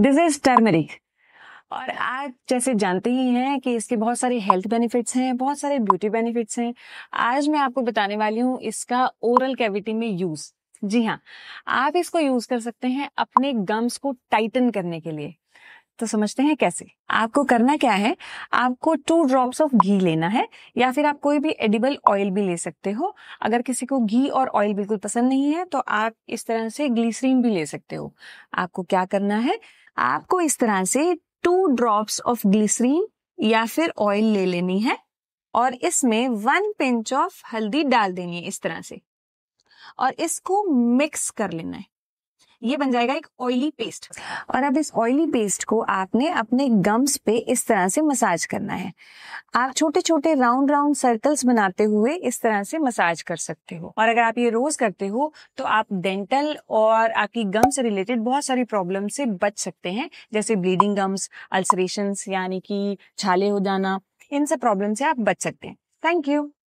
this is turmeric और आज जैसे जानते ही हैं कि इसके बहुत सारे हेल्थ बेनिफिट्स हैं बहुत सारे ब्यूटी बेनिफिट्स हैं आज मैं आपको बताने वाली हूँ इसका ओरल कैविटी में यूज जी हाँ आप इसको यूज कर सकते हैं अपने गम्स को टाइटन करने के लिए तो समझते हैं कैसे आपको करना क्या है आपको टू ड्रॉप्स ऑफ घी लेना है या फिर आप कोई भी एडिबल ऑयल भी ले सकते हो अगर किसी को घी और ऑयल बिल्कुल पसंद नहीं है तो आप इस तरह से ग्लिसरीन भी ले सकते हो आपको क्या करना है आपको इस तरह से टू ड्रॉप्स ऑफ ग्लिसरीन या फिर ऑयल ले लेनी है और इसमें वन पिंच ऑफ हल्दी डाल देनी है इस तरह से और इसको मिक्स कर लेना है ये बन जाएगा एक ऑयली पेस्ट और अब इस ऑयली पेस्ट को आपने अपने गम्स पे इस तरह से मसाज करना है आप छोटे छोटे राउंड राउंड सर्कल्स बनाते हुए इस तरह से मसाज कर सकते हो और अगर आप ये रोज करते हो तो आप डेंटल और आपकी गम से रिलेटेड बहुत सारी प्रॉब्लम से बच सकते हैं जैसे ब्लीडिंग गम्स अल्सरेशन यानी कि छाले हो जाना इन सब प्रॉब्लम से आप बच सकते हैं थैंक यू